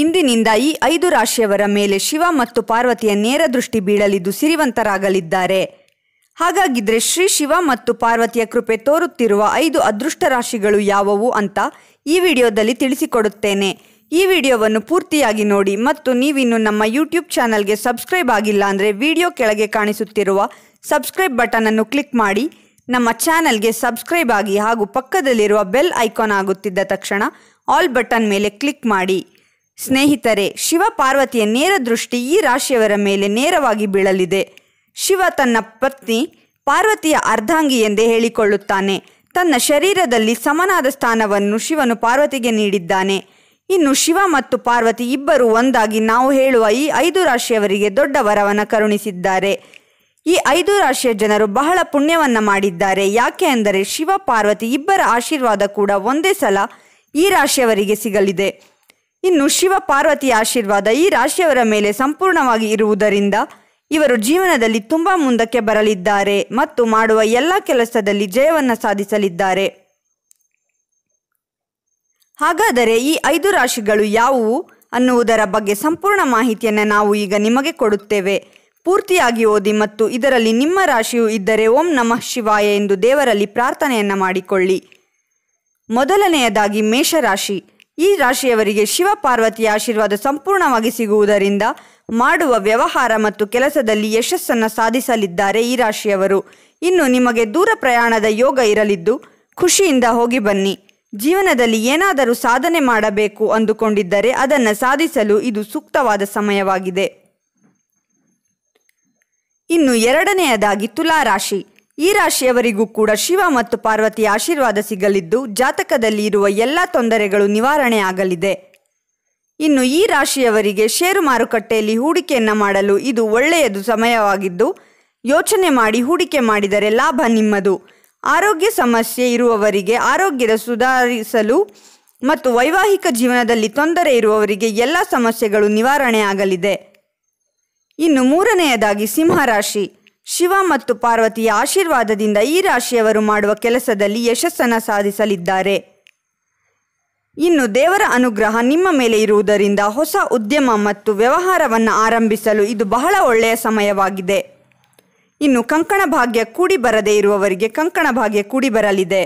ಇಂದಿನಿಂದ ಈ ಐದು ರಾಶಿಯವರ ಮೇಲೆ ಶಿವ ಮತ್ತು ಪಾರ್ವತಿಯ ನೇರ ದೃಷ್ಟಿ ಬೀಳಲಿದ್ದು ಸಿರಿವಂತರಾಗಲಿದ್ದಾರೆ ಹಾಗಾಗಿದ್ರೆ ಶ್ರೀ ಶಿವ ಮತ್ತು ಪಾರ್ವತಿಯ ಕೃಪೆ ತೋರುತ್ತಿರುವ ಐದು ಅದೃಷ್ಟ ರಾಶಿಗಳು ಯಾವುವು ಅಂತ ಈ ವಿಡಿಯೋದಲ್ಲಿ ತಿಳಿಸಿಕೊಡುತ್ತೇನೆ ಈ ವಿಡಿಯೋವನ್ನು ಪೂರ್ತಿಯಾಗಿ ನೋಡಿ ಮತ್ತು ನೀವಿನ್ನು ನಮ್ಮ ಯೂಟ್ಯೂಬ್ ಚಾನಲ್ಗೆ ಸಬ್ಸ್ಕ್ರೈಬ್ ಆಗಿಲ್ಲ ಅಂದರೆ ವಿಡಿಯೋ ಕೆಳಗೆ ಕಾಣಿಸುತ್ತಿರುವ ಸಬ್ಸ್ಕ್ರೈಬ್ ಅನ್ನು ಕ್ಲಿಕ್ ಮಾಡಿ ನಮ್ಮ ಚಾನಲ್ಗೆ ಸಬ್ಸ್ಕ್ರೈಬ್ ಆಗಿ ಹಾಗೂ ಪಕ್ಕದಲ್ಲಿರುವ ಬೆಲ್ ಐಕಾನ್ ಆಗುತ್ತಿದ್ದ ತಕ್ಷಣ ಆಲ್ ಬಟನ್ ಮೇಲೆ ಕ್ಲಿಕ್ ಮಾಡಿ ಸ್ನೇಹಿತರೆ ಶಿವ ಪಾರ್ವತಿಯ ನೇರ ದೃಷ್ಟಿ ಈ ರಾಶಿಯವರ ಮೇಲೆ ನೇರವಾಗಿ ಬೀಳಲಿದೆ ಶಿವ ತನ್ನ ಪತ್ನಿ ಪಾರ್ವತಿಯ ಅರ್ಧಾಂಗಿ ಎಂದೇ ಹೇಳಿಕೊಳ್ಳುತ್ತಾನೆ ತನ್ನ ಶರೀರದಲ್ಲಿ ಸಮನಾದ ಸ್ಥಾನವನ್ನು ಶಿವನು ಪಾರ್ವತಿಗೆ ನೀಡಿದ್ದಾನೆ ಇನ್ನು ಶಿವ ಮತ್ತು ಪಾರ್ವತಿ ಇಬ್ಬರು ಒಂದಾಗಿ ನಾವು ಹೇಳುವ ಈ ಐದು ರಾಶಿಯವರಿಗೆ ದೊಡ್ಡ ವರವನ್ನು ಕರುಣಿಸಿದ್ದಾರೆ ಈ ಐದು ರಾಶಿಯ ಜನರು ಬಹಳ ಪುಣ್ಯವನ್ನು ಮಾಡಿದ್ದಾರೆ ಯಾಕೆ ಅಂದರೆ ಶಿವ ಪಾರ್ವತಿ ಇಬ್ಬರ ಆಶೀರ್ವಾದ ಕೂಡ ಒಂದೇ ಸಲ ಈ ರಾಶಿಯವರಿಗೆ ಸಿಗಲಿದೆ ಇನ್ನು ಶಿವ ಪಾರ್ವತಿಯ ಆಶೀರ್ವಾದ ಈ ರಾಶಿಯವರ ಮೇಲೆ ಸಂಪೂರ್ಣವಾಗಿ ಇರುವುದರಿಂದ ಇವರು ಜೀವನದಲ್ಲಿ ತುಂಬ ಮುಂದಕ್ಕೆ ಬರಲಿದ್ದಾರೆ ಮತ್ತು ಮಾಡುವ ಎಲ್ಲ ಕೆಲಸದಲ್ಲಿ ಜಯವನ್ನು ಸಾಧಿಸಲಿದ್ದಾರೆ ಹಾಗಾದರೆ ಈ ಐದು ರಾಶಿಗಳು ಯಾವುವು ಅನ್ನುವುದರ ಬಗ್ಗೆ ಸಂಪೂರ್ಣ ಮಾಹಿತಿಯನ್ನು ನಾವು ಈಗ ನಿಮಗೆ ಕೊಡುತ್ತೇವೆ ಪೂರ್ತಿಯಾಗಿ ಓದಿ ಮತ್ತು ಇದರಲ್ಲಿ ನಿಮ್ಮ ರಾಶಿಯು ಇದ್ದರೆ ಓಂ ನಮಃ ಶಿವಾಯ ಎಂದು ದೇವರಲ್ಲಿ ಪ್ರಾರ್ಥನೆಯನ್ನು ಮಾಡಿಕೊಳ್ಳಿ ಮೊದಲನೆಯದಾಗಿ ಮೇಷರಾಶಿ ಈ ರಾಶಿಯವರಿಗೆ ಶಿವ ಪಾರ್ವತಿಯ ಆಶೀರ್ವಾದ ಸಂಪೂರ್ಣವಾಗಿ ಸಿಗುವುದರಿಂದ ಮಾಡುವ ವ್ಯವಹಾರ ಮತ್ತು ಕೆಲಸದಲ್ಲಿ ಯಶಸ್ಸನ್ನು ಸಾಧಿಸಲಿದ್ದಾರೆ ಈ ರಾಶಿಯವರು ಇನ್ನು ನಿಮಗೆ ದೂರ ಪ್ರಯಾಣದ ಯೋಗ ಇರಲಿದ್ದು ಖುಷಿಯಿಂದ ಹೋಗಿ ಬನ್ನಿ ಜೀವನದಲ್ಲಿ ಏನಾದರೂ ಸಾಧನೆ ಮಾಡಬೇಕು ಅಂದುಕೊಂಡಿದ್ದರೆ ಅದನ್ನು ಸಾಧಿಸಲು ಇದು ಸೂಕ್ತವಾದ ಸಮಯವಾಗಿದೆ ಇನ್ನು ಎರಡನೆಯದಾಗಿ ತುಲಾರಾಶಿ ಈ ರಾಶಿಯವರಿಗೂ ಕೂಡ ಶಿವ ಮತ್ತು ಪಾರ್ವತಿಯ ಆಶೀರ್ವಾದ ಸಿಗಲಿದ್ದು ಜಾತಕದಲ್ಲಿ ಇರುವ ಎಲ್ಲ ತೊಂದರೆಗಳು ನಿವಾರಣೆ ಆಗಲಿದೆ ಇನ್ನು ಈ ರಾಶಿಯವರಿಗೆ ಷೇರು ಮಾರುಕಟ್ಟೆಯಲ್ಲಿ ಹೂಡಿಕೆಯನ್ನು ಮಾಡಲು ಇದು ಒಳ್ಳೆಯದು ಸಮಯವಾಗಿದ್ದು ಯೋಚನೆ ಮಾಡಿ ಹೂಡಿಕೆ ಮಾಡಿದರೆ ಲಾಭ ನಿಮ್ಮದು ಆರೋಗ್ಯ ಸಮಸ್ಯೆ ಇರುವವರಿಗೆ ಆರೋಗ್ಯದ ಸುಧಾರಿಸಲು ಮತ್ತು ವೈವಾಹಿಕ ಜೀವನದಲ್ಲಿ ತೊಂದರೆ ಇರುವವರಿಗೆ ಎಲ್ಲ ಸಮಸ್ಯೆಗಳು ನಿವಾರಣೆ ಆಗಲಿದೆ ಇನ್ನು ಮೂರನೆಯದಾಗಿ ಸಿಂಹರಾಶಿ ಶಿವ ಮತ್ತು ಪಾರ್ವತಿಯ ಆಶೀರ್ವಾದದಿಂದ ಈ ರಾಶಿಯವರು ಮಾಡುವ ಕೆಲಸದಲ್ಲಿ ಯಶಸ್ಸನ್ನು ಸಾಧಿಸಲಿದ್ದಾರೆ ಇನ್ನು ದೇವರ ಅನುಗ್ರಹ ನಿಮ್ಮ ಮೇಲೆ ಇರುವುದರಿಂದ ಹೊಸ ಉದ್ಯಮ ಮತ್ತು ವ್ಯವಹಾರವನ್ನು ಆರಂಭಿಸಲು ಇದು ಬಹಳ ಒಳ್ಳೆಯ ಸಮಯವಾಗಿದೆ ಇನ್ನು ಕಂಕಣ ಭಾಗ್ಯ ಕೂಡಿ ಬರದೇ ಇರುವವರಿಗೆ ಕಂಕಣ ಭಾಗ್ಯ ಕೂಡಿ ಬರಲಿದೆ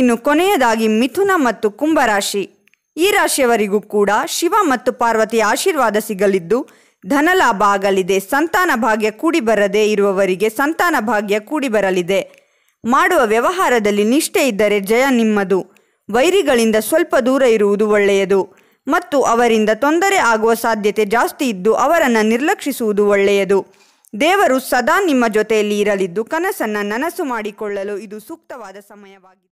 ಇನ್ನು ಕೊನೆಯದಾಗಿ ಮಿಥುನ ಮತ್ತು ಕುಂಭರಾಶಿ ಈ ರಾಶಿಯವರಿಗೂ ಕೂಡ ಶಿವ ಮತ್ತು ಪಾರ್ವತಿಯ ಆಶೀರ್ವಾದ ಸಿಗಲಿದ್ದು ಧನಲಾಭ ಆಗಲಿದೆ ಸಂತಾನ ಭಾಗ್ಯ ಕೂಡಿ ಬರದೇ ಇರುವವರಿಗೆ ಸಂತಾನ ಭಾಗ್ಯ ಕೂಡಿ ಬರಲಿದೆ ಮಾಡುವ ವ್ಯವಹಾರದಲ್ಲಿ ನಿಷ್ಠೆ ಇದ್ದರೆ ಜಯ ನಿಮ್ಮದು ವೈರಿಗಳಿಂದ ಸ್ವಲ್ಪ ದೂರ ಇರುವುದು ಒಳ್ಳೆಯದು ಮತ್ತು ಅವರಿಂದ ತೊಂದರೆ ಆಗುವ ಸಾಧ್ಯತೆ ಜಾಸ್ತಿ ಇದ್ದು ಅವರನ್ನು ನಿರ್ಲಕ್ಷಿಸುವುದು ಒಳ್ಳೆಯದು ದೇವರು ಸದಾ ನಿಮ್ಮ ಜೊತೆಯಲ್ಲಿ ಇರಲಿದ್ದು ಕನಸನ್ನು ನನಸು ಮಾಡಿಕೊಳ್ಳಲು ಇದು ಸೂಕ್ತವಾದ ಸಮಯವಾಗಿದೆ